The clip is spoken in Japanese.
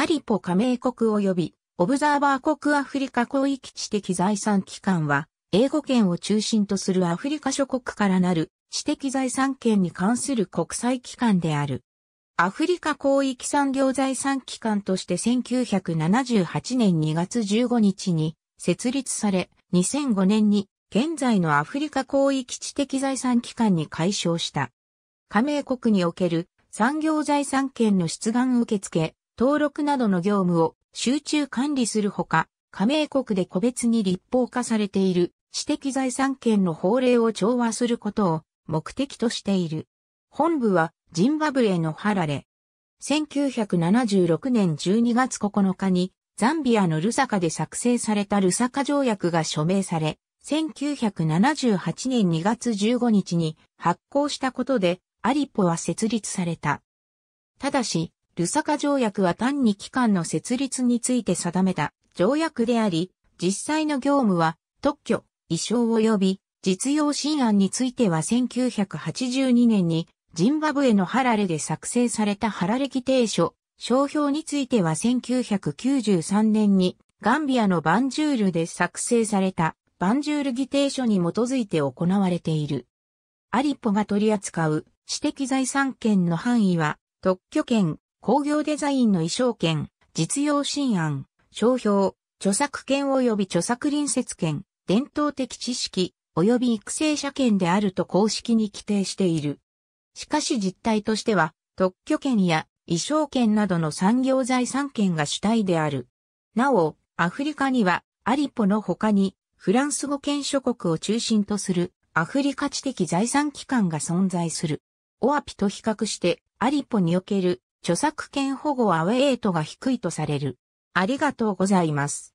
アリポ加盟国及び、オブザーバー国アフリカ広域知的財産機関は、英語圏を中心とするアフリカ諸国からなる知的財産権に関する国際機関である。アフリカ広域産業財産機関として1978年2月15日に設立され、2005年に現在のアフリカ広域知的財産機関に解消した。加盟国における産業財産権の出願受付、登録などの業務を集中管理するほか、加盟国で個別に立法化されている知的財産権の法令を調和することを目的としている。本部はジンバブエのハラレ。1976年12月9日にザンビアのルサカで作成されたルサカ条約が署名され、1978年2月15日に発行したことでアリポは設立された。ただし、ルサカ条約は単に機関の設立について定めた条約であり、実際の業務は特許、衣装及び実用新案については1982年にジンバブエのハラレで作成されたハラレ規定書、商標については1993年にガンビアのバンジュールで作成されたバンジュール議定書に基づいて行われている。アリッポが取り扱う私的財産権の範囲は特許権、工業デザインの衣装権、実用新案、商標、著作権及び著作隣接権、伝統的知識、及び育成者権であると公式に規定している。しかし実態としては、特許権や衣装権などの産業財産権が主体である。なお、アフリカには、アリポの他に、フランス語圏諸国を中心とする、アフリカ知的財産機関が存在する。オアピと比較して、アリポにおける著作権保護アウェイトが低いとされる。ありがとうございます。